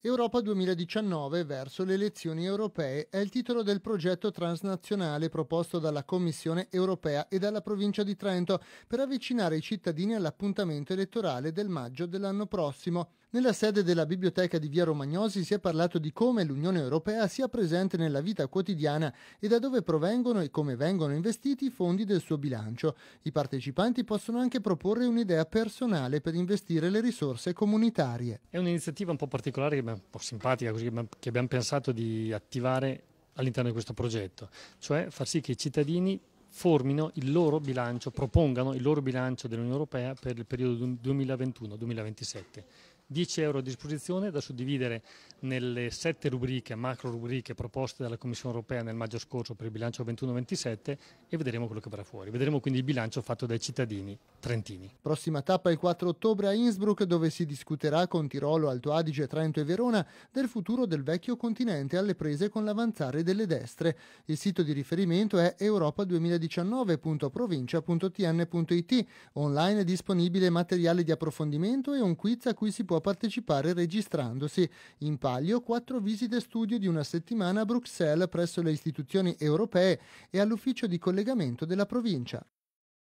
Europa 2019 verso le elezioni europee è il titolo del progetto transnazionale proposto dalla Commissione europea e dalla provincia di Trento per avvicinare i cittadini all'appuntamento elettorale del maggio dell'anno prossimo. Nella sede della biblioteca di Via Romagnosi si è parlato di come l'Unione Europea sia presente nella vita quotidiana e da dove provengono e come vengono investiti i fondi del suo bilancio. I partecipanti possono anche proporre un'idea personale per investire le risorse comunitarie. È un'iniziativa un po' particolare, un po' simpatica, così, che abbiamo pensato di attivare all'interno di questo progetto, cioè far sì che i cittadini formino il loro bilancio, propongano il loro bilancio dell'Unione Europea per il periodo 2021-2027. 10 euro a disposizione da suddividere nelle sette rubriche, macro rubriche proposte dalla Commissione europea nel maggio scorso per il bilancio 21-27 e vedremo quello che verrà fuori. Vedremo quindi il bilancio fatto dai cittadini trentini. Prossima tappa il 4 ottobre a Innsbruck dove si discuterà con Tirolo, Alto Adige, Trento e Verona del futuro del vecchio continente alle prese con l'avanzare delle destre. Il sito di riferimento è europa2019.provincia.tn.it. Online è disponibile materiale di approfondimento e un quiz a cui si può partecipare registrandosi. In palio quattro visite studio di una settimana a Bruxelles presso le istituzioni europee e all'ufficio di collegamento della provincia.